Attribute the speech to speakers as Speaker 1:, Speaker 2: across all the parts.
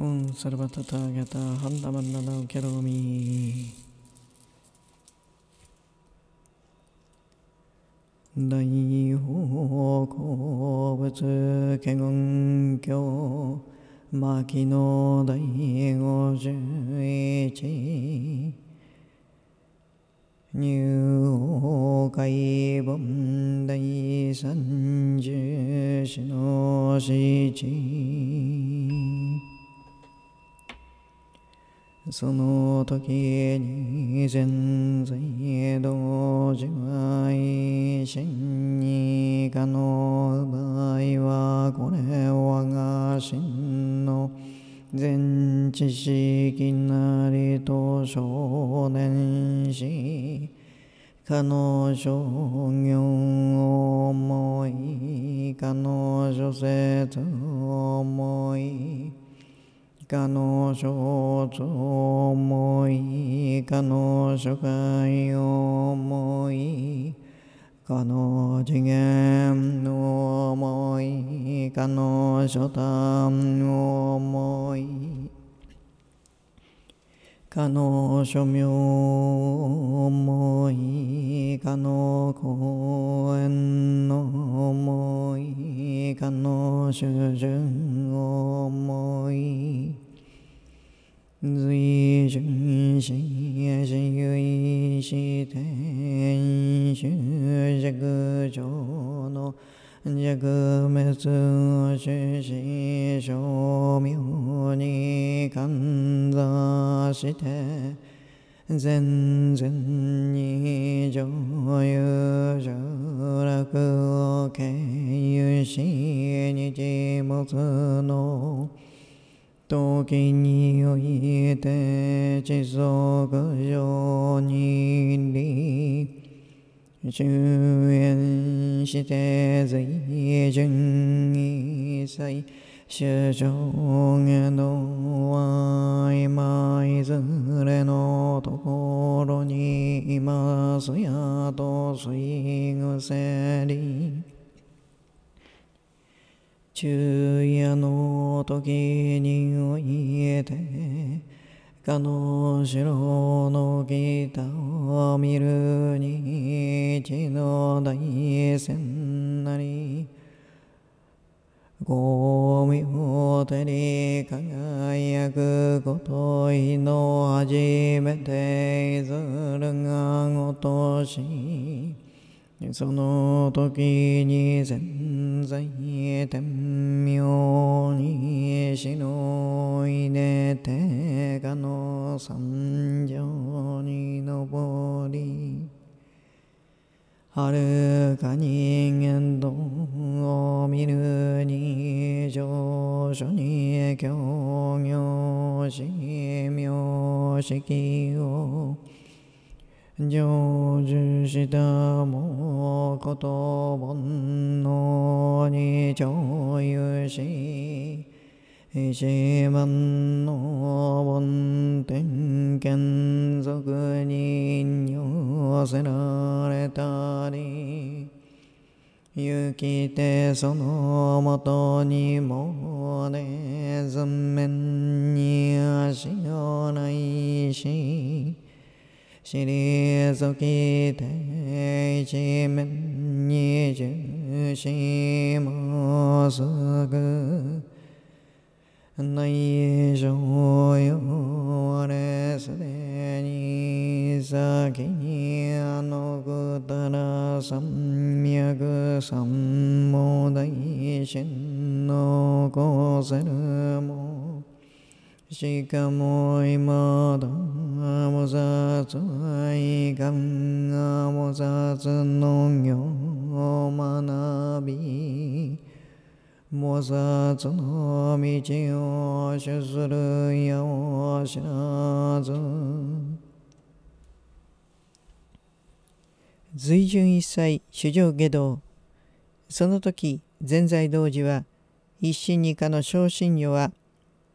Speaker 1: ओम ナ र ् व त थ ा ग त ा हन्तमन्नदौ करोमि 大方向仏見教ーカイボンダイサンジュシノのチその時に全在同時一心に可能場合はこれ我が真の全知識なりと少年し彼の商業思い彼の諸説思いかの所存もいかの所界をもいかの次元の思いかの所短の思いかの庶民思いかの公園の思いかの主順思い随順し自由ゆして主尺上の若滅主師正妙に感座して全然に上遊上楽を経由し日没の時において地足上に立中縁して随順一切主張への愛まいずれのところにいますやとい癖り昼夜の時において可の城のギターを見るに一の大戦なりゴミを手に輝くこといの初めていずるがごとしその時に全在天明にしのいでてかの山上に登りはるか人間どを見るに上書に協業ししきを成就したも言葉のに共有し一番の梵天眷俗に寄せられたり行きてそのもとにもねずめに足をないし知りーきキテ面にメンもすぐ内情よれすでに先にあのくたら三脈三も大神のこせるもしかも今だもさつはいかんあもさつの行学びもさつの道を主するよしらず随順一切主上下道その時善財道寺は一心二課の小信女は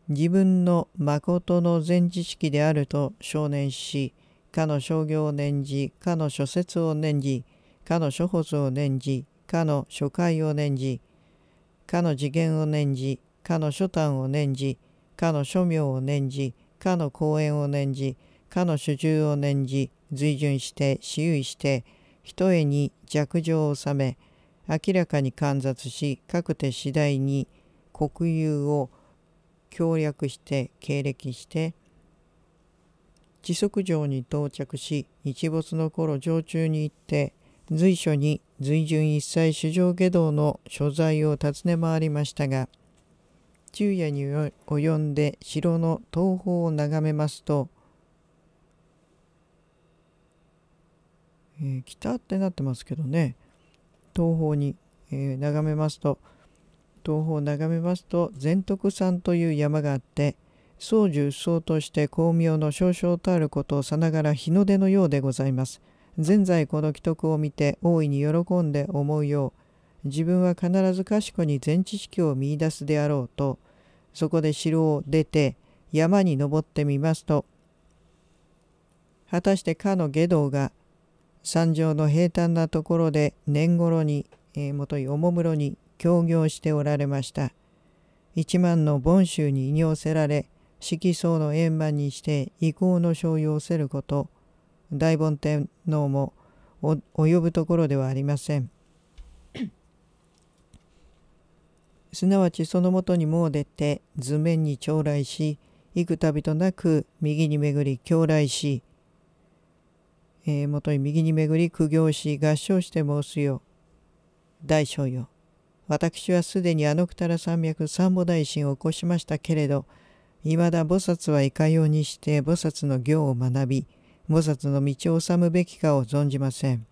Speaker 1: 自分の誠の全知識であると少年し、かの商業を念じ、かの諸説を念じ、かの諸法を念じ、かの諸解を念じ、かの次元を念じ、かの諸端を念じ、かの諸名を念じ、かの公演を念じ、かの主従を念じ、随順して、私有して、ひとえに弱情を収め、明らかに観察し、かくて次第に国有を協略して経歴して地足城に到着し日没の頃城中に行って随所に随順一切主城下道の所在を尋ね回りましたが昼夜に及んで城の東方を眺めますと、えー、北ってなってますけどね東方に、えー、眺めますと東方を眺めますと善徳山という山があって宗樹総として光明の少々とあることをさながら日の出のようでございます。前在この既得を見て大いに喜んで思うよう自分は必ず賢に全知識を見いだすであろうとそこで城を出て山に登ってみますと果たしてかの下道が山上の平坦なところで年頃に、えー、もといおもむろに協業しておられました。一万の凡衆に引業せられ、色相の円満にして意向の商をせること、大梵天皇も及ぶところではありません。すなわちそのもとにもう出て図面に将来し幾度となく右に巡り狂来し、えー、元に右に巡り苦行し合唱して申すよ大小よ私はすでにあのくたら山脈三母大神を起こしましたけれど、いまだ菩薩はいかようにして菩薩の行を学び、菩薩の道を治むべきかを存じません。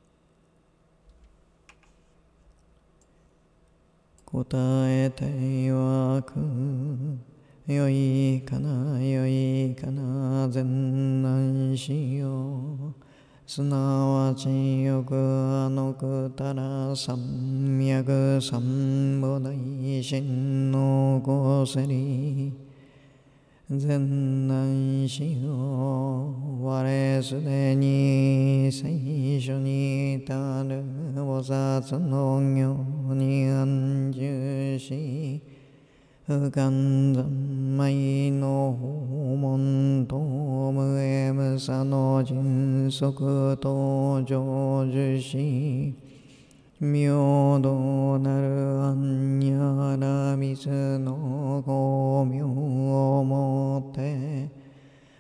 Speaker 1: 答えて曰く、よいかなよいかな善男しよう。すなわち欲あのくたら三脈三菩提心の御せり善男子を我すでに最初にたる菩薩の行に安住し不完三昧の訪問と無へ無差の迅速と成就し妙道なるアンニャラミスの光明をもって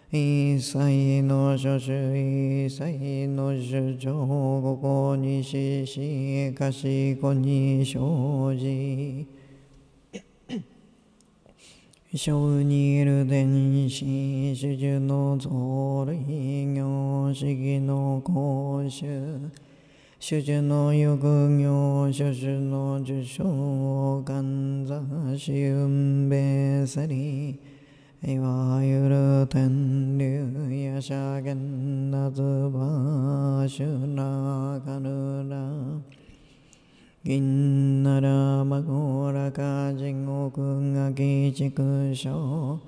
Speaker 1: 一切の諸種一切の主張ここにししかしこに生じ小にる伝子主樹の増類行式の講習主樹の欲行諸種の受賞観座し運べせりいわゆる天竜やしゃ場主なずばらかぬら銀ならまごらか地獄が鬼畜生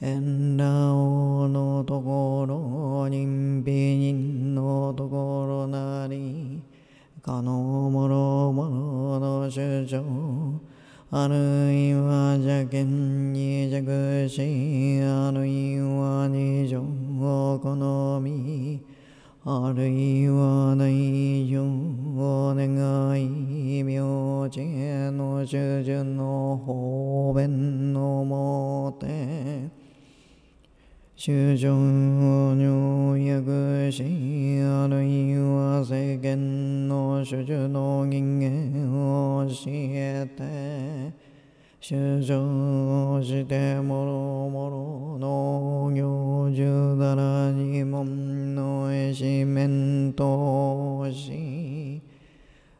Speaker 1: 円羅王のところ人美人のところなり可能もろもろの主張あるいは邪剣に弱しあるいは二条を好みあるいは内乗お願い明知の主順の方便のもて主上を入薬しあるいは世間の主樹の人間を教えて主張してもろもろの行中だらに門の絵紙面とし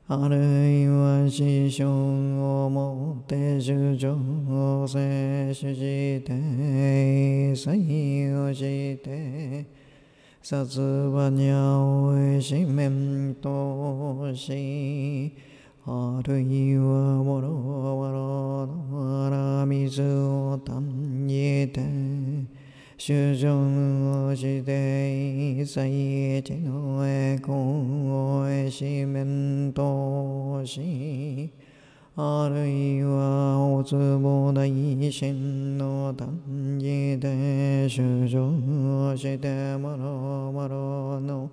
Speaker 1: あるいは師匠をもって主張を摂取して採用して殺馬に青い紙面としあるいはもろ水を単じて衆生をして最一の栄光をえし面んとしあるいはおつぼ大神の単じて衆生をしてもろもろの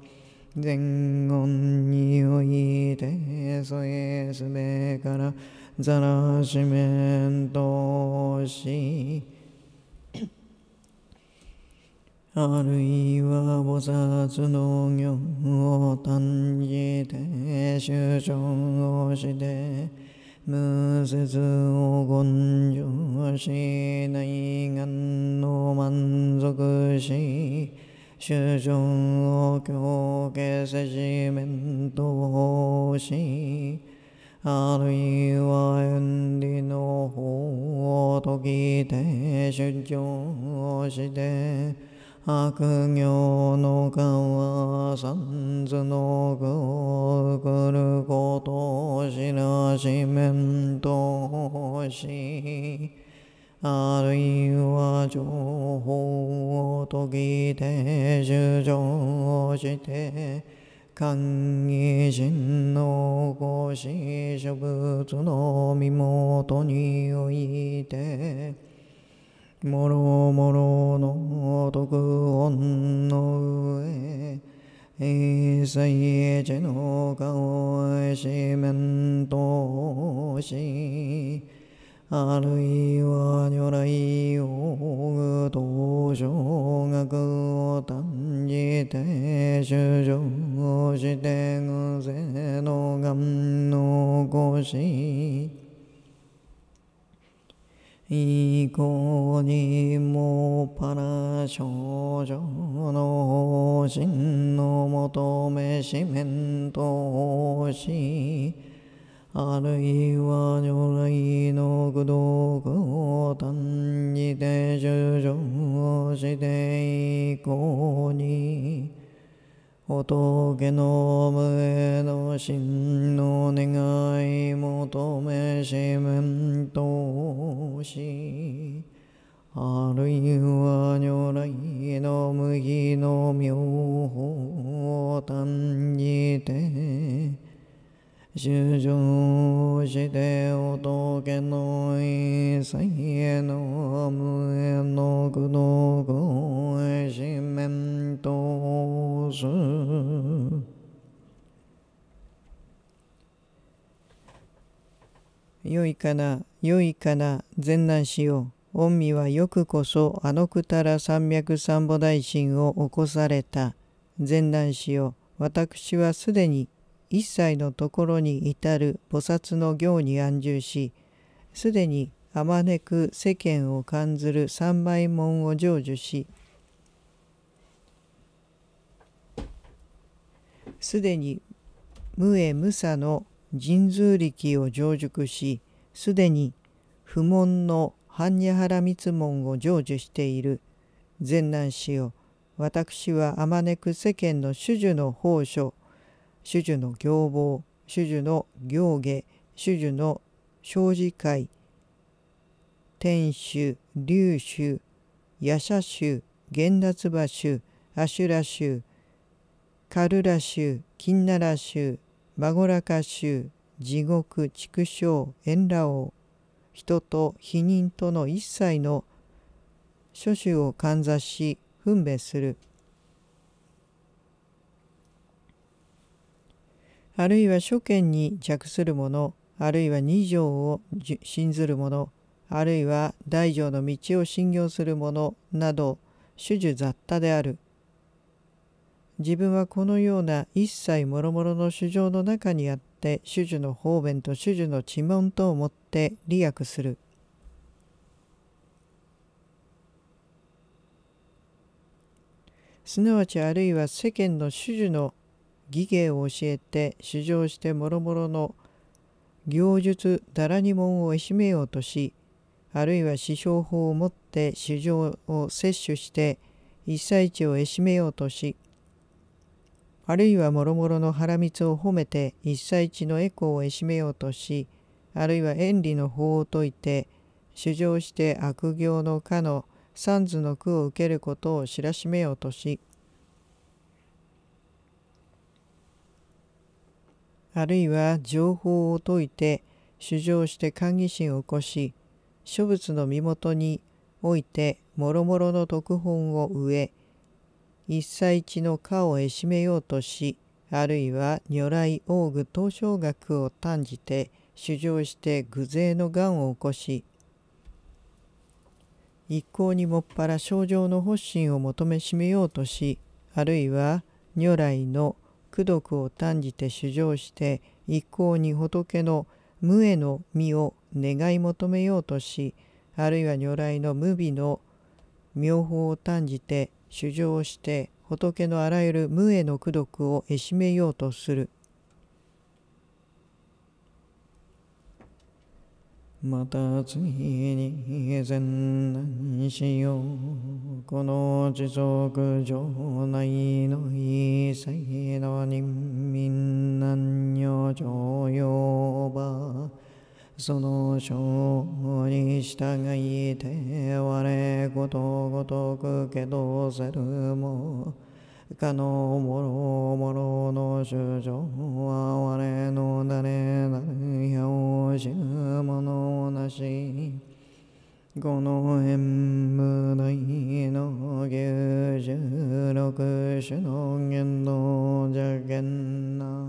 Speaker 1: 前言においてそえすべからザラシメントし あるいは菩薩の行を断じて主張をして無説を根性し内願の満足し主張を強化せし面倒しあるいは遠理の方を解きて出張して悪行の川三途のをくること知らしめんとしあるいは情報を解きて主張して寛義人の御子諸仏の身元において、もろもろの徳音の上、一切一の顔へ四面通し、あるいは如来王具と小学を断じて主張して偶然の願の越し以降にもパラ少女の方針の求めしめんとしあるいは如来の孤独を単にて修正して以降に仏の無の真の願い求めし面としあるいは如来の無比の妙法を単にて修正して仏の一切の無縁の苦の苦へ四面通す。よいかな、よいから、善難しよう。御身はよくこそ、あのくたら三百三母大神を起こされた。善難しよう。私はすでに一切のところに至る菩薩の行に安住しすでにあまねく世間を感ずる三枚門を成就しすでに無恵無差の神通力を成熟しすでに不問の般若原密門を成就している善男子を私はあまねく世間の主樹の宝所主樹の行房主樹の行下主樹の生子会天主龍主、夜叉主、玄源達馬州阿修羅ラカルラ州金奈良州マゴラカ州地獄畜生円羅王人と否認との一切の諸種をかんざし分別するあるいは諸見に着する者、あるいは二条を信ずる者、あるいは大乗の道を信行する者など、種々雑多である。自分はこのような一切諸々の主情の中にあって、種々の方便と種々の知問とをもって利益する。すなわちあるいは世間の種々の技芸を教えて主上してもろもろの行術だらにんをいしめようとしあるいは師匠法をもって主上を摂取して一切地をえしめようとしあるいはもろもろの腹蜜を褒めて一歳地のエコをえしめようとしあるいは遠利の法を説いて主上して悪行の科の三途の句を受けることを知らしめようとしあるいは情報を解いて主張して感疑心を起こし諸仏の身元においてもろもろの特本を植え一切地の家をえしめようとしあるいは如来王具東照学を短じて主張して具勢のがんを起こし一向にもっぱら症状の発疹を求めしめようとしあるいは如来の功徳を断じて主上して一向に仏の無への身を願い求めようとしあるいは如来の無美の妙法を断じて主上して仏のあらゆる無への功徳をえしめようとするまた次に善難しようこの持続上内の異性の人民南女常用場その性に従いて我ことごとくけどせるもかのおもろもろの主張は我の誰々表しものなしこの演武大の九十六種の言動じゃけんな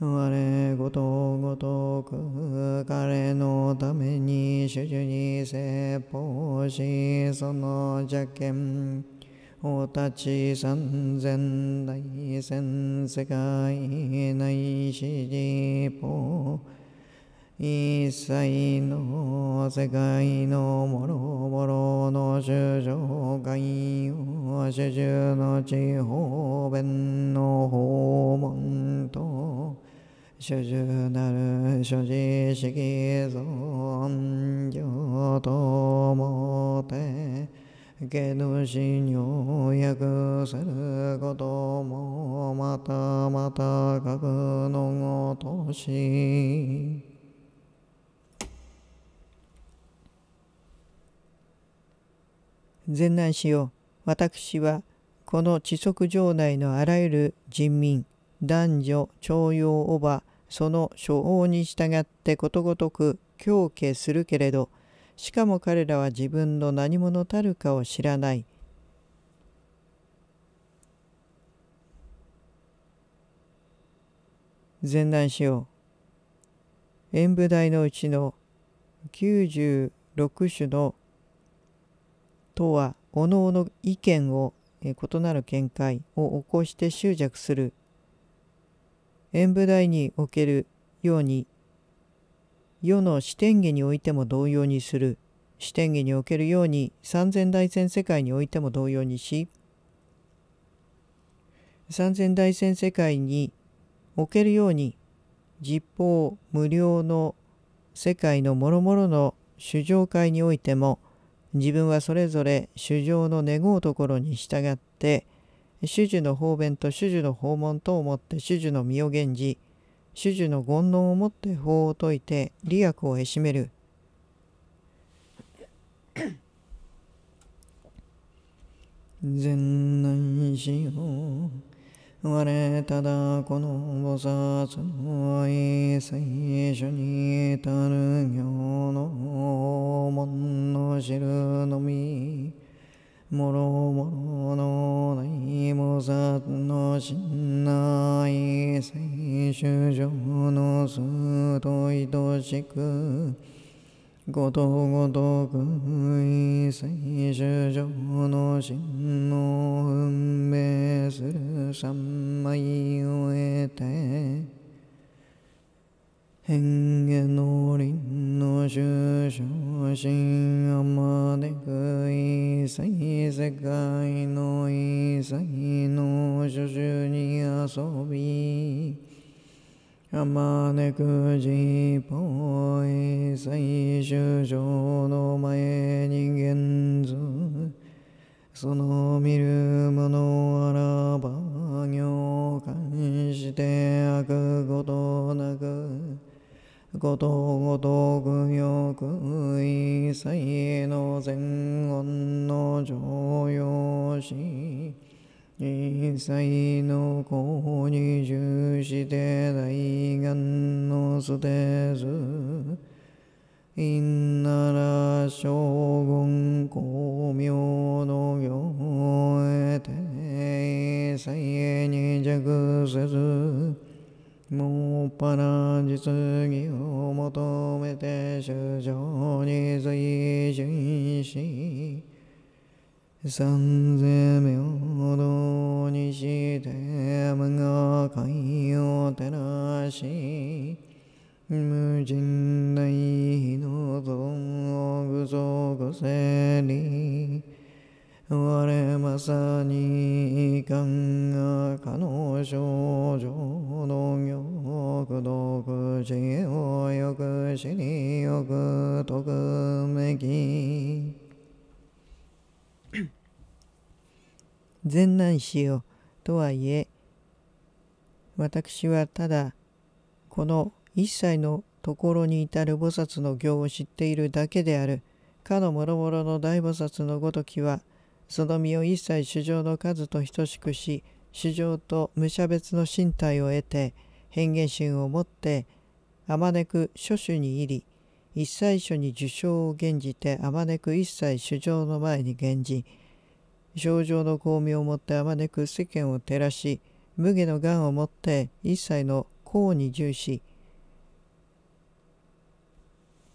Speaker 1: 我ごとごとく彼のために主樹に説法しその邪険おたち三千大千世界内四時法一切の世界のもろもろの主上界を主従の地方弁の訪問と主従なる諸事式存行ともてけぬしにょうやくせることもまたまた各のごとし善男子よ私はこの地足城内のあらゆる人民男女徴用おばその所望に従ってことごとく強化するけれどしかも彼らは自分の何者たるかを知らない。前段しよう。演舞台のうちの96種のとは各々意見を異なる見解を起こして執着する演舞台におけるように世の四天下においても同様にする四天下におけるように三千大千世界においても同様にし三千大千世界におけるように実法無料の世界のもろもろの主上界においても自分はそれぞれ主上の願うところに従って主樹の方便と主樹の訪問と思って主樹の身を現じ主樹の権能をもって法を説いて利益をへしめる善難しよう我ただこの菩薩の愛最初に至る行の門の知るのみもろもろの大菩薩の信しゅじ上のすと愛しくことごとくしゅじ上の真の運命する三昧を得て変化の輪の終章心あまでく異彩世界の異彩の諸集に遊びあまでくジポイ最終章の前に現像その見ることごとくよく一切のご音の常用し一切の功に従して大願の捨てずいんなら将軍ょ明の行へて一切に着せずもっぱら実業求めて主情に随順し三世平等にして無我界を照らし無人大火の像を具足せり我まさに遺憾が可能症状の欲毒知をよく知によく徳めき 善難しよとはいえ私はただこの一切のところに至る菩薩の行を知っているだけであるかの諸々の大菩薩のごときはその身を一切衆生の数と等しくし衆生と無差別の身体を得て変幻心を持ってあまねく諸種に入り一切書に受賞を現じてあまねく一切主情の前に現じ症状の巧妙をもってあまねく世間を照らし無下の癌をもって一切の功に重視、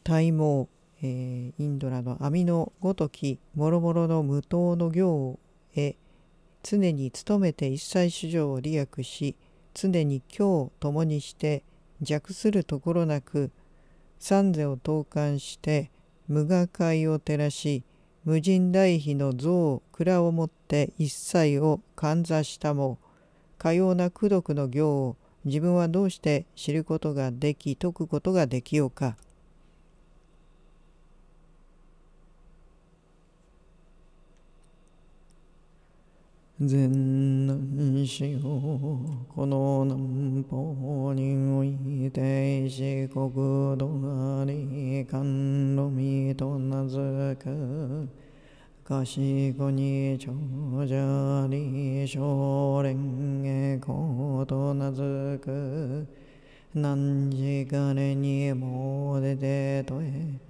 Speaker 1: 体毛えー、インドラの網のごときもろもろの無糖の行へ常に努めて一切主情を利益し常に今日共にして弱するところなく三世を投函して無我界を照らし無人大妃の像蔵をもって一切をかんざしたもかような功徳の行を自分はどうして知ることができ解くことができようか。善男子をこの南方において四国土がり甘露みと名付く賢に長者り少蓮へ校と名付く何時金にも出てとえ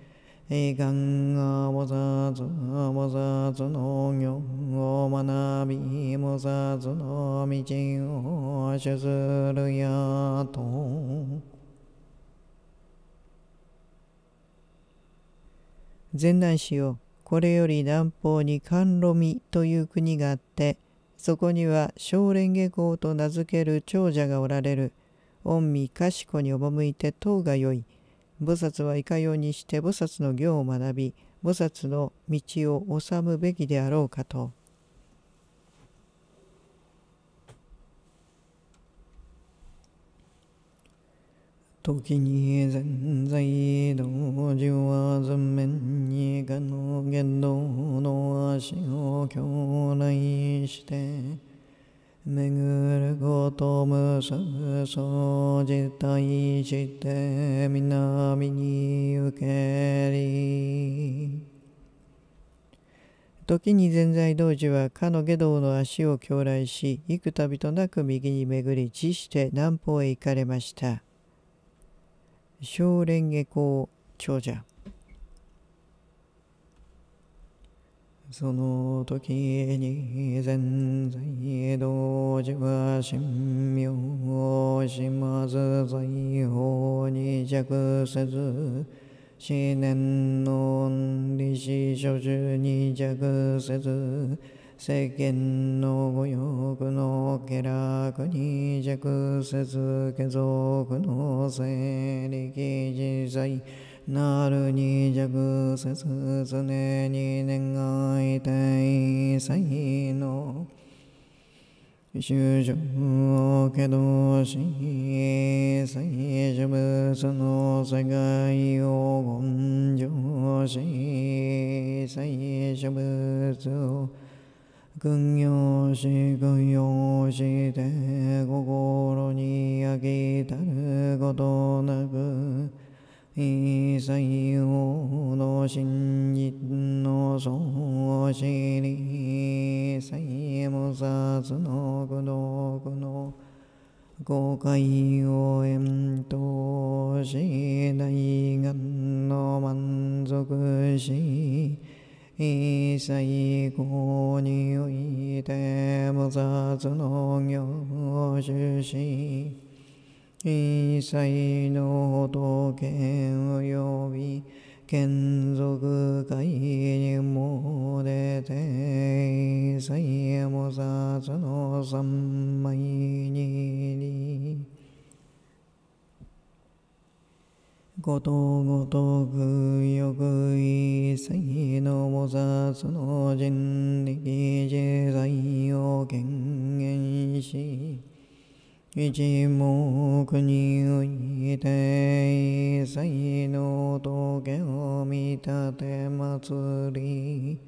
Speaker 1: いかんがもさ菩もさ薩の行を学びもさ薩の道を主するやと善南市をこれより南方に甘露見という国があってそこには少蓮下校と名付ける長者がおられる御身賢に赴いて党がよい。菩薩はいかようにして菩薩の行を学び菩薩の道を治むべきであろうかと。時に全在道樹は全面に我の言動の足を強来して巡ること無ぶそう実体して南に受けり時に全財同寺はかの下道の足を狂来し幾度となく右に巡り辞して南方へ行かれました少蓮華経長者その時に全在道寺は神明をしまず財宝に弱せず思念の恩利子諸中に弱せず世間の御欲の下楽に弱せず家族の勢力自在なるに弱せす常に願いたい才の修正をけどし最初物の世界を根性し最初物を訓行し訓行して心に飽きたることなく異性王の真実の創始理性無殺の苦毒の公開を遠投し大願の満足し一切において無殺の行主し一切の仏を呼び眷属会に戻って一切菩薩の三枚にことごとくよく一切の菩薩の人力自在を権限し一目において一切の時を見立て祭り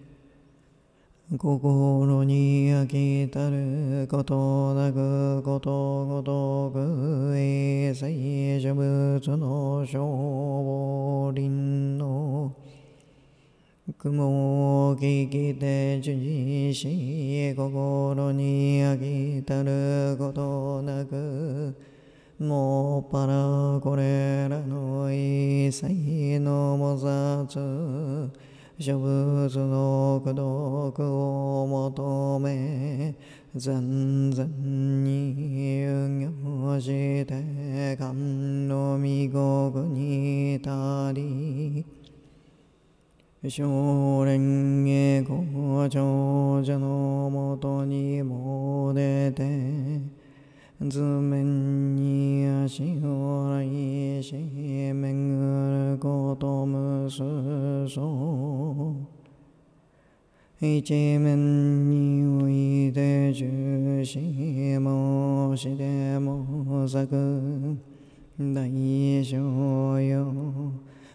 Speaker 1: 心に飽きたることなくことごとく一切諸物の消防林の雲を聞きて受事し心に飽きたることなくもっぱらこれらの一切の菩薩諸仏の孤独を求め全然に遊用して観の御国に至り少蓮へ国長者のもとにも出て、図面に足を来し、巡ることむすそう。一面において重視もしても作大将よ。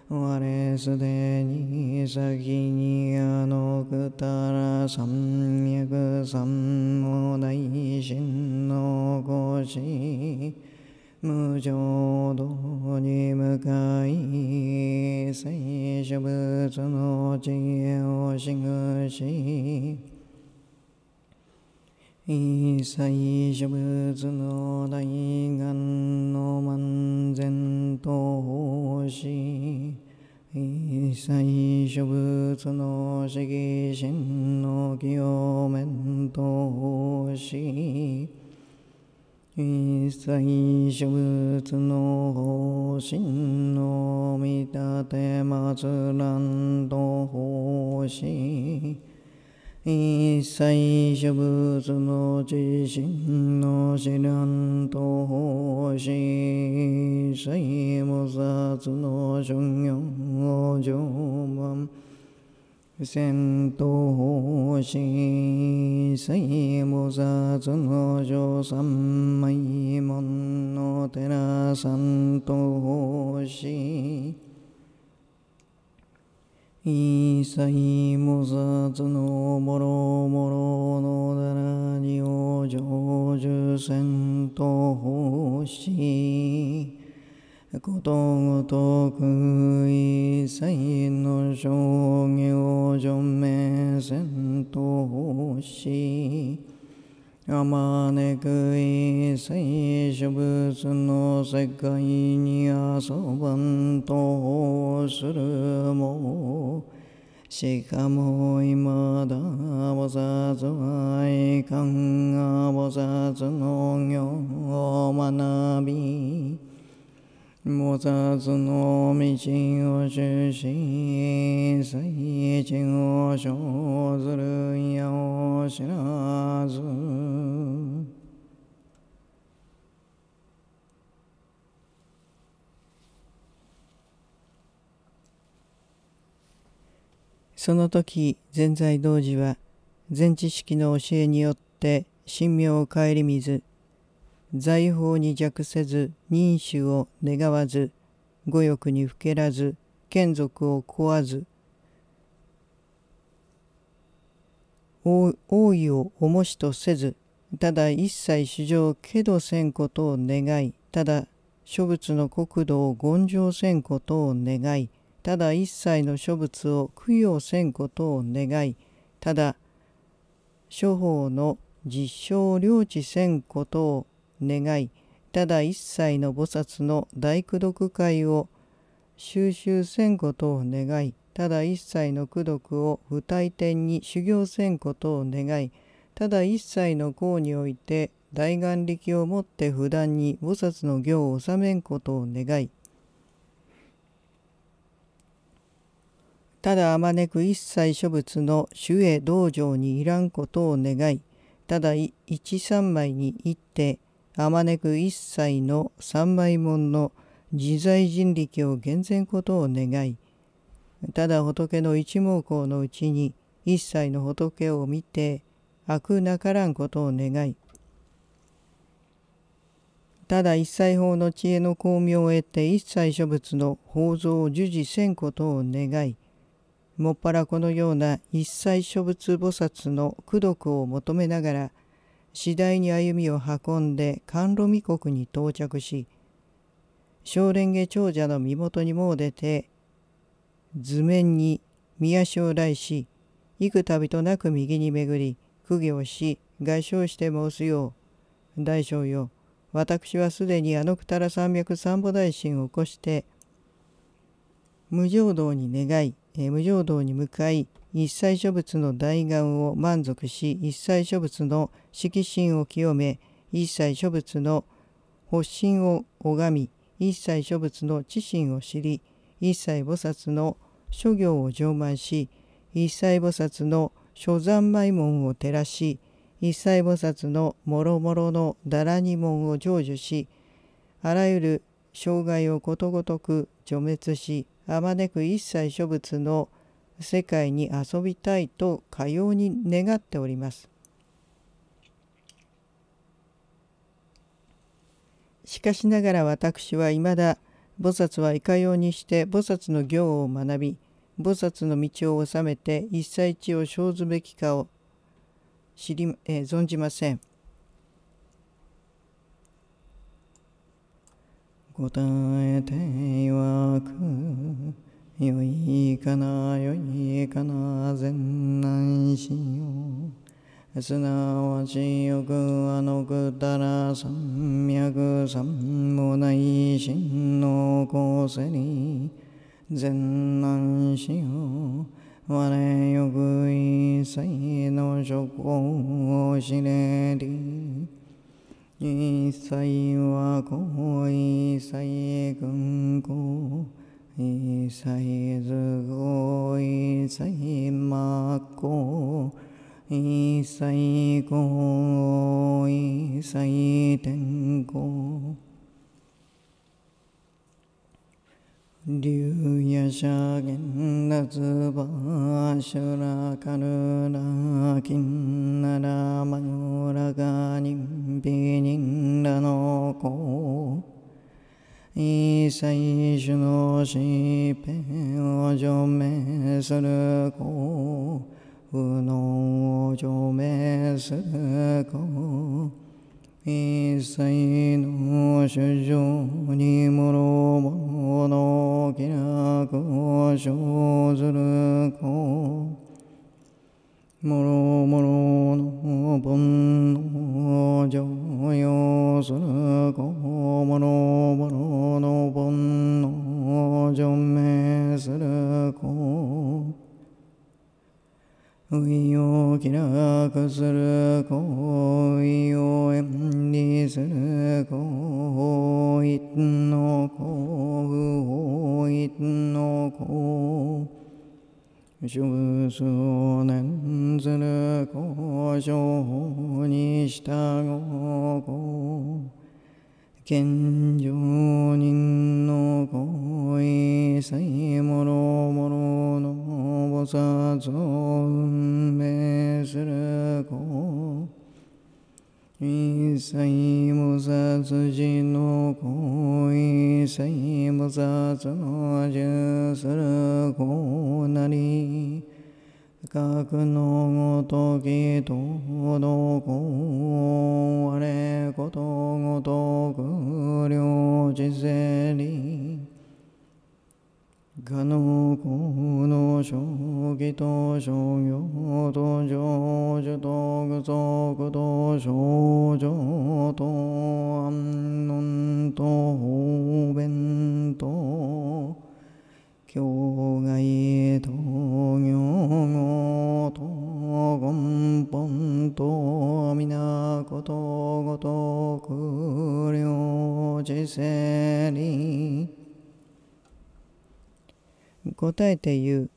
Speaker 1: 我すでに先にあのくたら三脈三も大心の腰無情道に向かい聖書物の知恵をしぐし一切諸仏の大願の万全とし一切諸仏の四季心の清面とし一切諸仏の方針の見立てまつらんとし一切諸仏の知心の知らと法し、一切菩薩の諸行を常満、戦闘法し、一切菩薩の諸三昧門の寺三等法し、いさい菩薩のもろもろのだらにを成就せんと奉し、ことごとく一切の将棋を除名せんと奉し、あまねくい聖書物の世界に遊ばんとするもしかも今だ菩薩はいかんが菩薩の行を学び菩薩の道を出身、最地を生ずるやを知らず。その時、全財童子は、全知識の教えによって、神妙を顧みず、財宝に弱せず、民主を願わず、御欲にふけらず、眷属を壊ず、王位を重しとせず、ただ一切主情けどせんことを願い、ただ諸仏の国土を権上せんことを願い、ただ一切の諸仏を供養せんことを願い、ただ諸法の実証を領知せんことを願いただ一切の菩薩の大功徳会を収集せんことを願いただ一切の功徳を不退転に修行せんことを願いただ一切の功において大眼力をもって不断に菩薩の行を収めんことを願いただあまねく一切諸仏の主へ道場にいらんことを願いただ一三枚に一手あまねく一切の三枚門の自在人力を厳然ことを願いただ仏の一毛孔のうちに一切の仏を見て悪なからんことを願いただ一切法の知恵の巧妙を得て一切諸仏の法蔵を授事せんことを願いもっぱらこのような一切諸仏菩薩の功徳を求めながら次第に歩みを運んで甘露御国に到着し少蓮華長者の身元にもう出て図面に宮を来し幾度となく右に巡り苦行し外傷して申すよう大将よ私はすでにあのくたら山脈三母大神を起こして無浄道に願い無浄道に向かい一切諸仏の大願を満足し一切諸仏の色心を清め一切諸仏の発心を拝み一切諸仏の知心を知り一切菩薩の諸行を上満し一切菩薩の諸山埋門を照らし一切菩薩のもろもろのだらに門を成就しあらゆる障害をことごとく除滅しあまねく一切諸仏の世界に遊びたいとかように願っております。しかしながら私はいまだ菩薩はいかようにして菩薩の行を学び菩薩の道を治めて一切地を生ずべきかを知り、えー、存じません。答えて曰くよいかなよいかな善難しようすなわちよくあのくたら三脈三もない心の構成に善難しよう我よく一切の職を知れり一切は行為一切君子いさいずごいさいまこいさいごいさいてんこりゅうやしゃげんなつばしゅらかるらきんならまよらがにんぴにんらのこ一切主の疾病を除名する子、不脳を除名する子、一切の主上に諸々の気楽を生ずる子、もろもろの煩悩常用する子もろもろの煩悩除名する子意を気楽する子意を遠離する子一の子不法一の子諸仏を念ずる交渉に従う子健常人の恋為さいもろもろの菩薩を運命する子一切無殺人の行為、一切無殺の従する子なり、格のごとき届どこあれことごとく領知せり。我能功能将棋と商業と成就と具足と症状と安穏と方便と境外と行語と根本と皆ことごとく領事性に答えて言う。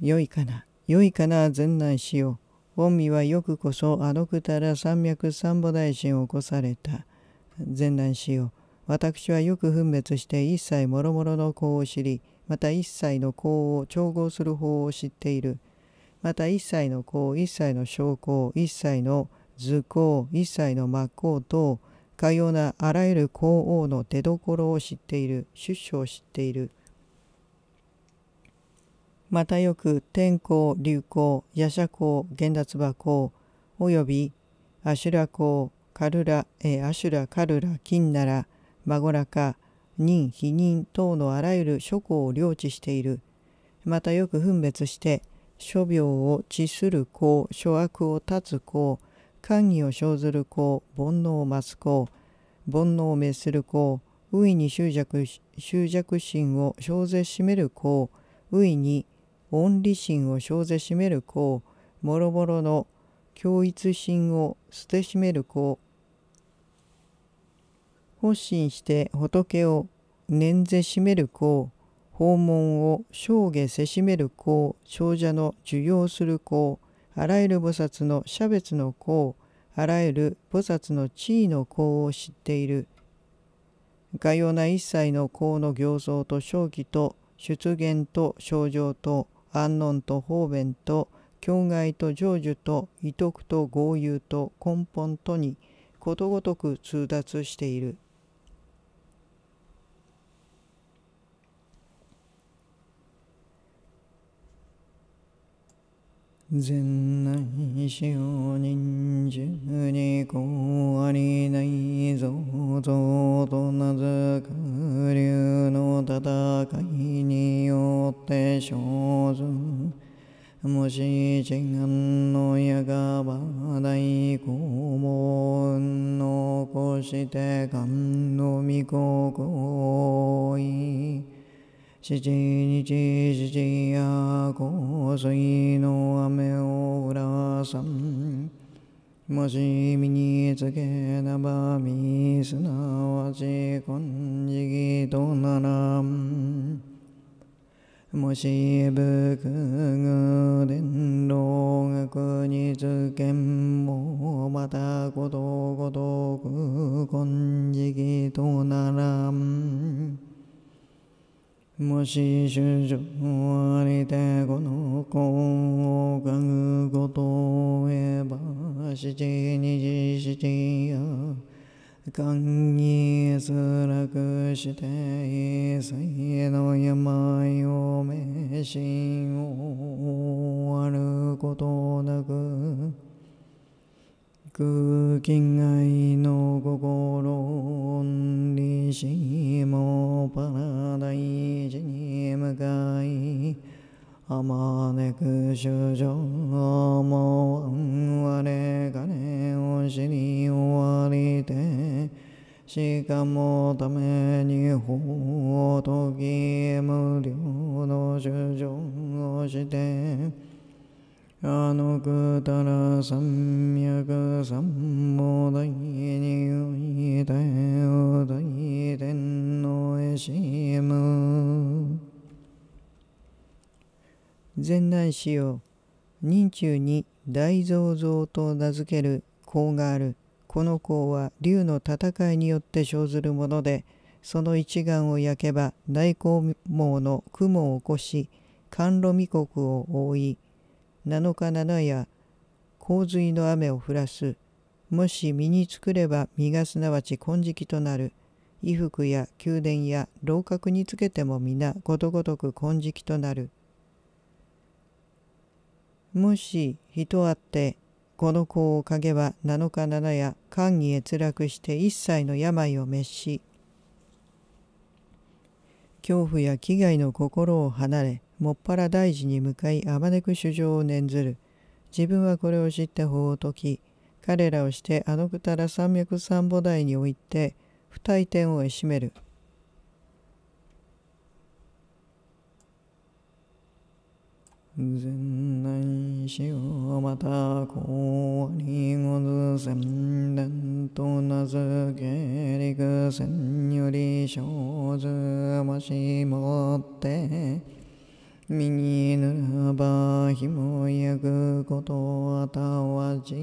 Speaker 1: よいかな、よいかな、善男しよう。御身はよくこそ、あのくたら三脈三菩大臣を起こされた。善男しよう。私はよく分別して一切もろもろの功を知り、また一切の功を調合する法を知っている。また一切の功、一切の証拠、一切の図工、一切の末工等、かようなあらゆる皇王の出どころを知っている、出所を知っている。またよく天候、流行、夜叉光、源達馬皇、およびアシュラ光、カルラ、え阿アシュラ、カルラ、金なら、孫らか、任、否認等のあらゆる諸皇を領地している。またよく分別して、諸病を治する皇、諸悪を断つ皇、官儀を生ずる子、煩悩を増す皇、煩悩を滅する皇、右位に執着執着心を生ぜしめる皇、右位に恩理心を生ぜしめる子もろもろの教一心を捨てしめる子発心して仏を念ぜしめる子訪問を生下せしめる子生者の受容する子あらゆる菩薩の差別の子あらゆる菩薩の地位の功を知っている。かような一切の功の行像と正気と出現と症状と安穏と方便と境外と成就と威徳と豪遊と根本とにことごとく通達している善内小人十二個ありないぞぞと名付く竜の戦いによって生ずもし治願の矢がば大公も残して勘の御心行為七日七夜洪水の雨をらさんもし身につけなばみすなわち金色とならんもし仏具伝道学につけんもまたことごとく金色とならんもし主上ありてこの子を嗅ぐことを言えば七二七夜勘にすらくして一切の病を召し終わることなく空気外の心にしもパラダイジに向かいあまねく主情もれ金を知り終わりてしかもために法とき無料の主情をして अ のく क ら त र स म ् य क ् स म ् म ो द य ि न ि उ 善男を任中に大蔵蔵と名付ける功があるこの功は竜の戦いによって生ずるものでその一眼を焼けば大孔網の雲を起こし甘露御国を覆い7日7夜洪水の雨を降らすもし身につくれば身がすなわち金色となる衣服や宮殿や楼閣につけても皆ことごとく金色となるもし人あってこの子をかげば7日7夜官儀へつして一切の病を滅し恐怖や危害の心を離れもっぱら大事に向かいあまねく主情を念ずる。自分はこれを知って法を解き、彼らをしてあのくたら三脈三母台に置いて、二退転をえしめる。善男子をまた公にごず宣伝と名付け陸戦より生ずましもって身にぬらばひもやくことあたわち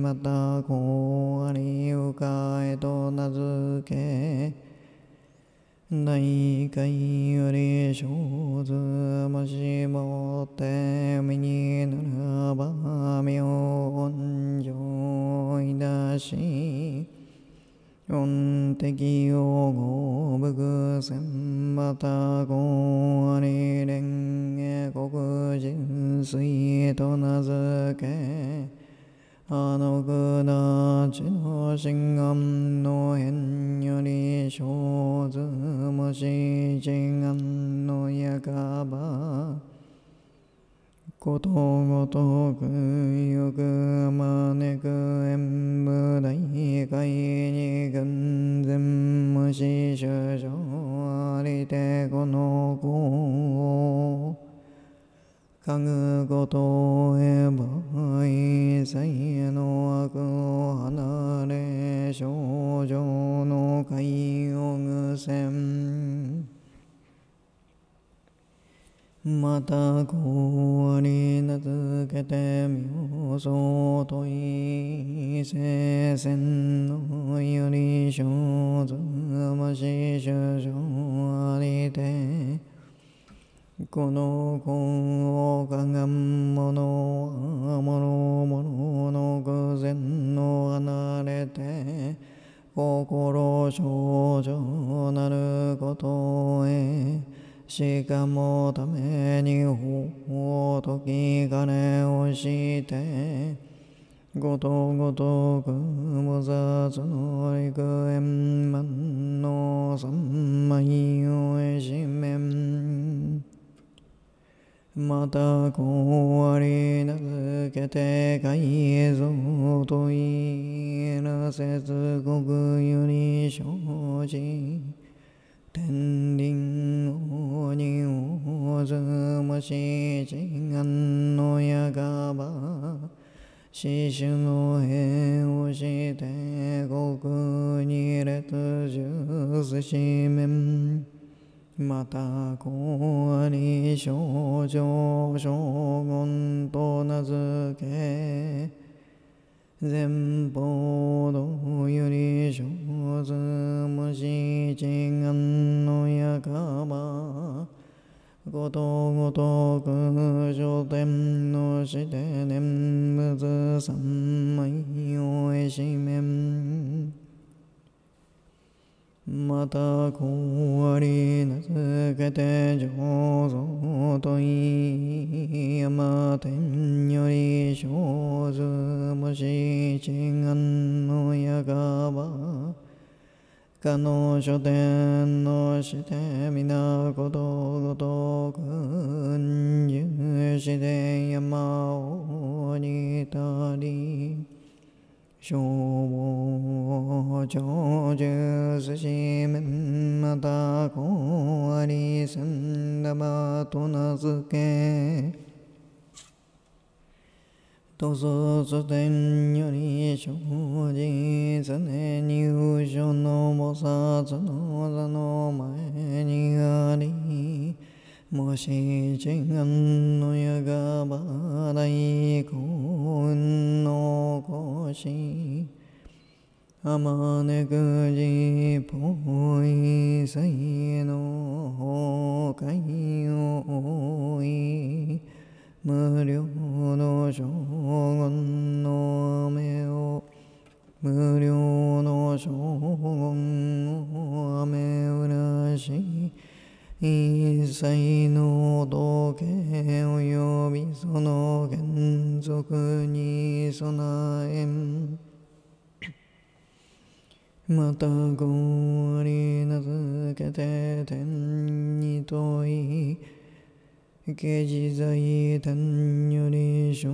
Speaker 1: またこありうかえと名付け大海より小図もしもって身にぬらば身を音上いたし四滴王合仏千また公あり蓮華国人水と名付けあのくなちの心願の変より小図虫心願のやかばことごとくよく招く演武大会に軍前無視主張ありてこの子をかぐことへば一切の悪を離れ少女の会を偶んまたこうに名付けてみそうといせんのより小ずまし主張ありてこのこをかがんものは、ものものく偶然の離れて心症状なることへしかもために法とき金をしてことごとく無雑の陸円満の三枚をえしめんまたこありなづけて海蔵といらせつ国より生じ天輪王に大む虫人安のやがば死守の兵をして国に列十しめん。また公安に少女将軍と名付け前方どより上手無視一眼のばことごとく上天のして念仏三枚をえしめんまたこわりなすけて上層といい山天より小図もしちがんのやかばかの書店のして皆ことごとくんじゅして山をにたり消防長寿寿司面またこありせんだばと名付けとぞつてんより生じ常に優勝の菩薩の座の前にありもし、し、ちががんん、のの、やば、い、ここ、あ摩悉金刚那耶伽巴达依坤那おい、阿弥陀佛，菩萨ご、ん、の、あめ、罗那沙根那耶，摩ご、ん、沙あ、め、う、ら、し。一切の道形及びその原則に備えまたごありなづけて天に問い、下地在天より少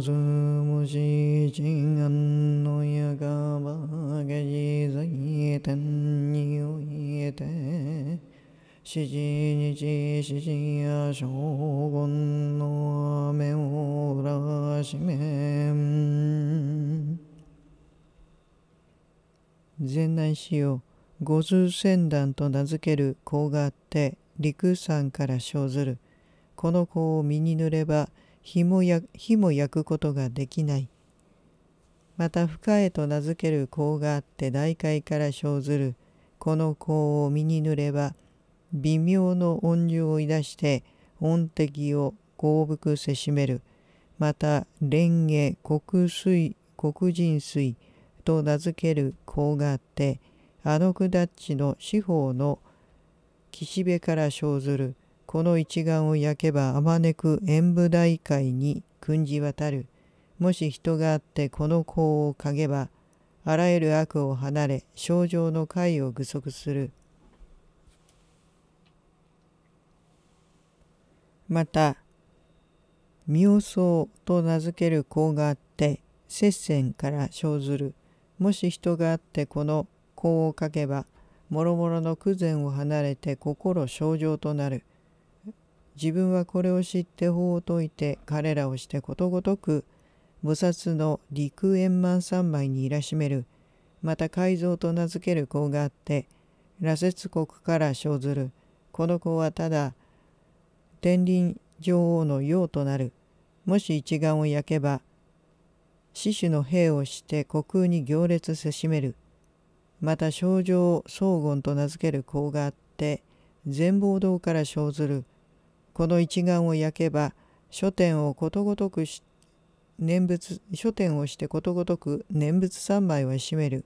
Speaker 1: 数もし一安のやかば下地在天において、四時日四時や将軍の雨をらしめ善南市を五通船団と名付ける甲があって陸山から生ずるこの甲を身に塗れば火もや火も焼くことができないまた深江と名付ける甲があって大海から生ずるこの甲を身に塗れば微妙の音量を出して音的を合伏せしめるまた蓮華国水黒人水と名付ける孔があってあのくだっちの四方の岸辺から生ずるこの一眼を焼けばあまねく演武大会に訓じ渡るもし人があってこの孔を嗅げばあらゆる悪を離れ症状の解を具足する。また妙相と名付ける項があって接線から生ずるもし人があってこの項を書けばもろもろの苦前を離れて心症状となる自分はこれを知って法を説いて彼らをしてことごとく菩薩の陸円満三昧にいらしめるまた改造と名付ける項があって羅刹国から生ずるこの項はただ天輪女王の用となるもし一眼を焼けば死守の兵をして虚空に行列せしめるまた症状を荘厳と名付ける甲があって全貌堂から生ずるこの一眼を焼けば書店をことごとくし念仏書店をしてことごとく念仏三昧は占める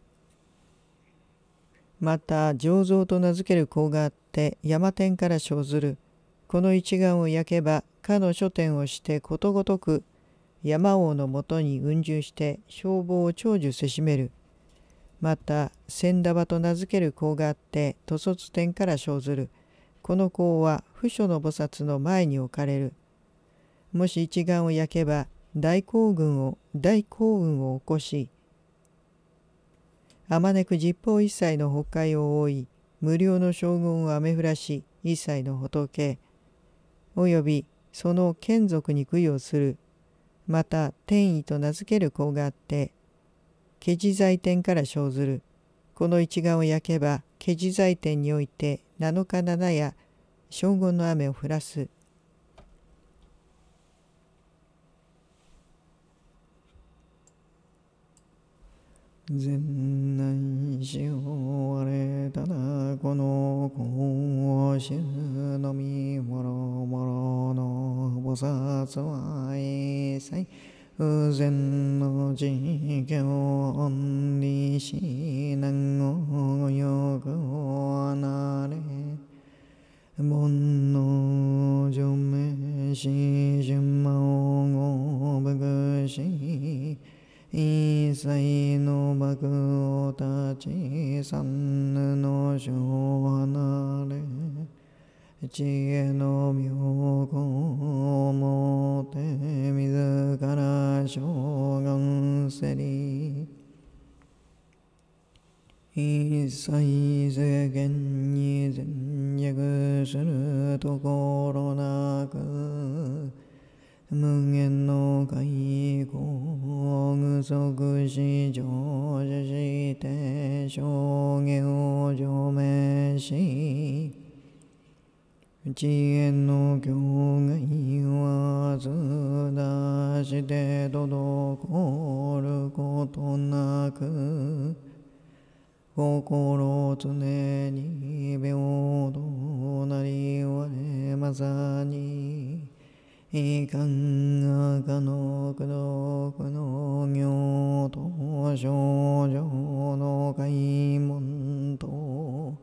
Speaker 1: また醸造と名付ける甲があって山天から生ずるこの一眼を焼けばかの書店をしてことごとく山王のもとに運従して消防を長寿せしめる。また千田場と名付ける甲があって屠卒天から生ずる。この甲は不所の菩薩の前に置かれる。もし一眼を焼けば大行軍を大行運を起こしあまねく十方一切の北海を覆い無料の将軍を雨降らし一切の仏及びその眷属に供養するまた転移と名付ける子があってケジ財天から生ずるこの一眼を焼けばケジ財天において7日7夜荘厳の雨を降らす全内しわれただこの公衆のみもろもろの菩薩は一切不全のけ、お、恩り、し難をよくなれ煩悩除名し順ま、をごぶぐし一切の幕を立ち三の書離れ知恵の妙高をもて自ら将軍せり一切世間に全略するところなく無限の外語不足し成就して証言を除名し知縁の境外はずだして滞ることなく心常に平等なり我まさにいかんがかのくどくのぎょうとしょうじょうのかいもんと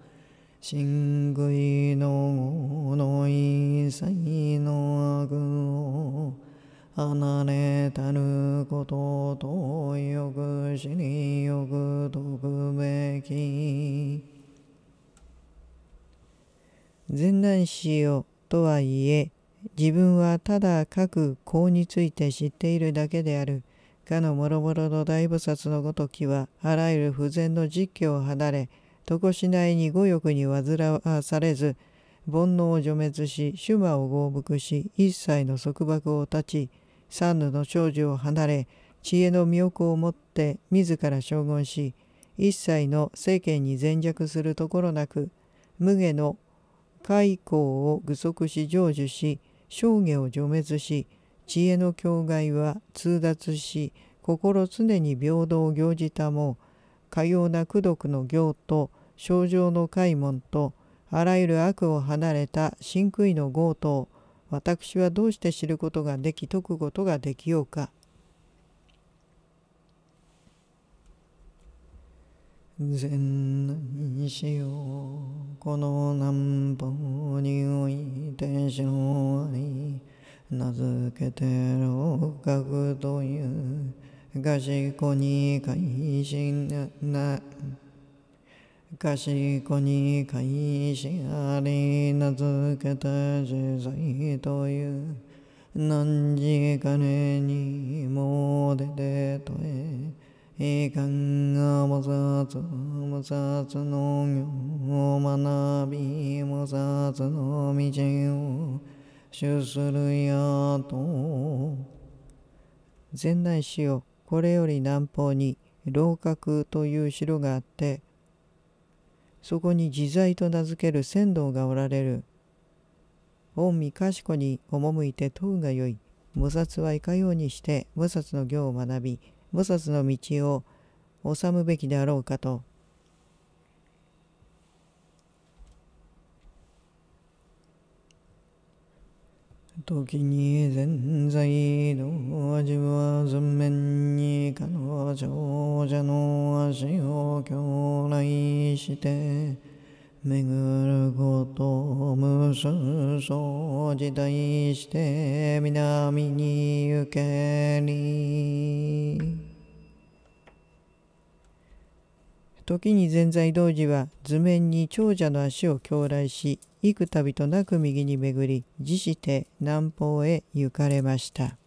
Speaker 1: しんぐいのごのいさいのあくをはなれたることとよくしによくとくべきぜんらんしようとはいえ自分はただ各項について知っているだけである。かの諸々の大菩薩のごときは、あらゆる不全の実況を離れ、常しないに語欲に煩わされず、煩悩を除滅し、手話を合目し、一切の束縛を断ち、三度の少女を離れ、知恵の魅力を持って自ら将軍し、一切の政権に善弱するところなく、無下の開口を具足し成就し、生涯を除滅し知恵の境界は通達し心常に平等を行じたもかような功徳の行と症状の開門とあらゆる悪を離れた真悔の強盗私はどうして知ることができ解くことができようか。善内しよこの南方において白あり名付けて六角という賢に改心な賢に改心あり名付けて自在という何時金にも出てとええかんが菩薩菩薩の行を学び菩薩の道を主するやと善内市をこれより南方に楼閣という城があってそこに自在と名付ける仙道がおられる御身賢に赴いて問うがよい菩薩はいかようにして菩薩の行を学び菩薩の道を治むべきであろうかと時にざい。の味は全面に彼女長者の足を狂来して巡ること無数生自体して南に行けり時に全財道時は図面に長者の足を狂来し幾度となく右に巡り自して南方へ行かれました